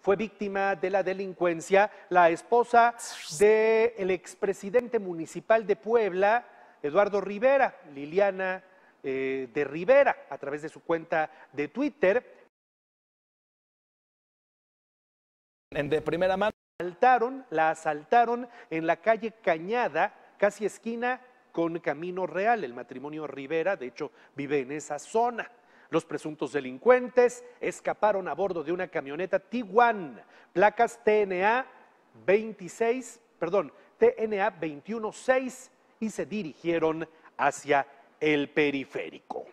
fue víctima de la delincuencia, la esposa del expresidente municipal de Puebla, Eduardo Rivera, Liliana eh, de Rivera, a través de su cuenta de Twitter. De primera mano. Asaltaron, la asaltaron en la calle Cañada, casi esquina con Camino Real. El matrimonio Rivera, de hecho, vive en esa zona. Los presuntos delincuentes escaparon a bordo de una camioneta Tiguan, placas TNA 26, perdón, TNA 216 y se dirigieron hacia el periférico.